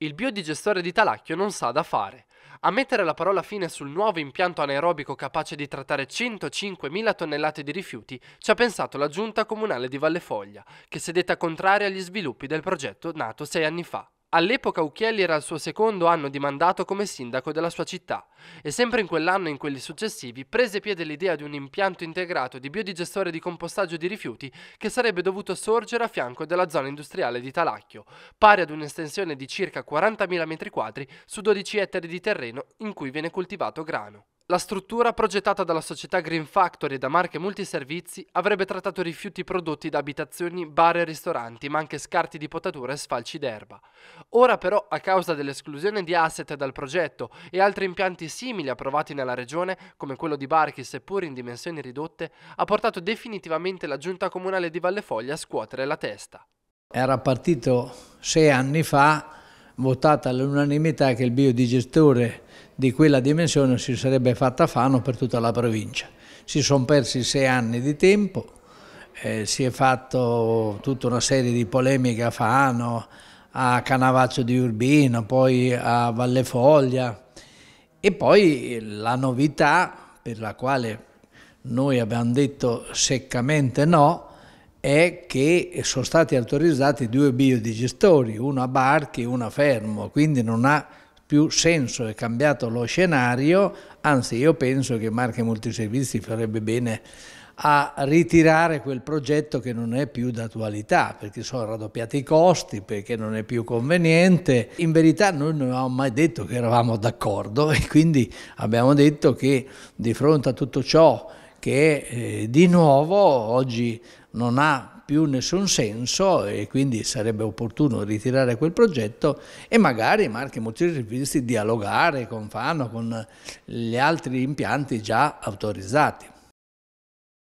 Il biodigestore di Talacchio non sa da fare. A mettere la parola fine sul nuovo impianto anaerobico capace di trattare 105.000 tonnellate di rifiuti ci ha pensato la giunta comunale di Vallefoglia, che si è detta contraria agli sviluppi del progetto nato sei anni fa. All'epoca Ucchielli era al suo secondo anno di mandato come sindaco della sua città e sempre in quell'anno e in quelli successivi prese piede l'idea di un impianto integrato di biodigestore di compostaggio di rifiuti che sarebbe dovuto sorgere a fianco della zona industriale di Talacchio, pari ad un'estensione di circa 40.000 m2 su 12 ettari di terreno in cui viene coltivato grano. La struttura progettata dalla società Green Factory e da Marche Multiservizi avrebbe trattato rifiuti prodotti da abitazioni, bar e ristoranti, ma anche scarti di potatura e sfalci d'erba. Ora però, a causa dell'esclusione di asset dal progetto e altri impianti simili approvati nella regione, come quello di Barchi seppur in dimensioni ridotte, ha portato definitivamente la giunta comunale di Valle Foglia a scuotere la testa. Era partito sei anni fa votata all'unanimità che il biodigestore di quella dimensione si sarebbe fatta Fano per tutta la provincia. Si sono persi sei anni di tempo, eh, si è fatto tutta una serie di polemiche a Fano, a Canavaccio di Urbino, poi a Valle Foglia e poi la novità per la quale noi abbiamo detto seccamente no, è che sono stati autorizzati due biodigestori, uno a Barchi e uno a Fermo, quindi non ha più senso, è cambiato lo scenario, anzi io penso che Marche Multiservizi farebbe bene a ritirare quel progetto che non è più d'attualità, perché sono raddoppiati i costi, perché non è più conveniente. In verità noi non avevamo mai detto che eravamo d'accordo e quindi abbiamo detto che di fronte a tutto ciò che eh, di nuovo oggi non ha più nessun senso e quindi sarebbe opportuno ritirare quel progetto e magari Marche marchi motoristici dialogare con Fano, con gli altri impianti già autorizzati.